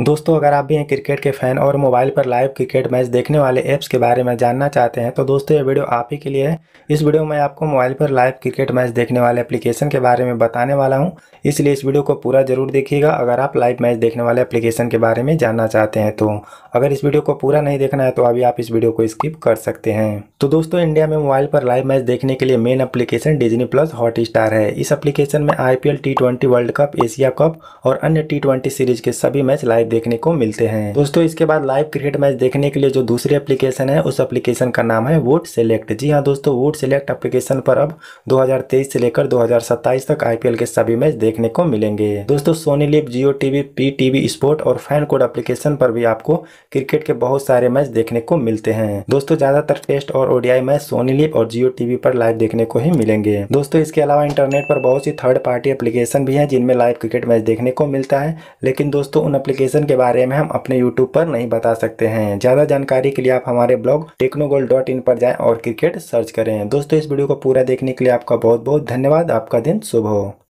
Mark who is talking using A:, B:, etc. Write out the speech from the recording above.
A: दोस्तों अगर आप भी हैं क्रिकेट के फैन और मोबाइल पर लाइव क्रिकेट मैच देखने वाले ऐप्स के बारे में जानना चाहते हैं तो दोस्तों ये वीडियो आप ही के लिए है इस वीडियो में आपको मोबाइल पर लाइव क्रिकेट मैच देखने वाले एप्लीकेशन के बारे में बताने वाला हूं इसलिए इस वीडियो को पूरा जरूर देखिएगा अगर आप लाइव मैच देखने वाले एप्लीकेशन के बारे में जानना चाहते हैं तो अगर इस वीडियो को पूरा नहीं देखना है तो अभी आप इस वीडियो को स्किप कर सकते हैं तो दोस्तों इंडिया में मोबाइल पर लाइव मैच देखने के लिए main application Disney plus Hotstar है इस एप्लीकेशन में I P world cup Asia cup और अन्य टी सीरीज के सभी मैच लाइव देखने को मिलते हैं दोस्तों इसके बाद लाइव क्रिकेट मैच देखने के लिए जो दूसरी एप्लीकेशन है उस एप्लीकेशन का नाम है वोट सेलेक्ट जी हाँ दोस्तों वोट सेलेक्ट एप्लीकेशन पर अब 2023 से लेकर 2027 तक आईपीएल के सभी मैच देखने को मिलेंगे दोस्तों Sony Liv Jio TV P TV sport और फैन कोड एप्लीकेशन पर भी आपको क्रिकेट के बहुत सारे मैच देखने को मिलते हैं दोस्तों ज्यादातर टेस्ट और ओडियाई मैच सोनी लिप और जियो टीवी पर लाइव देखने को ही मिलेंगे दोस्तों इसके अलावा इंटरनेट पर बहुत सी थर्ड पार्टी एप्लीकेशन भी है जिनमें लाइव क्रिकेट मैच देखने को मिलता है लेकिन दोस्तों उन एप्लीकेशन ऑप्शन के बारे में हम अपने यूट्यूब पर नहीं बता सकते हैं ज़्यादा जानकारी के लिए आप हमारे ब्लॉग टेक्नोगोल्ड डॉट इन पर जाए और क्रिकेट सर्च करें दोस्तों इस वीडियो को पूरा देखने के लिए आपका बहुत बहुत धन्यवाद आपका दिन शुभ हो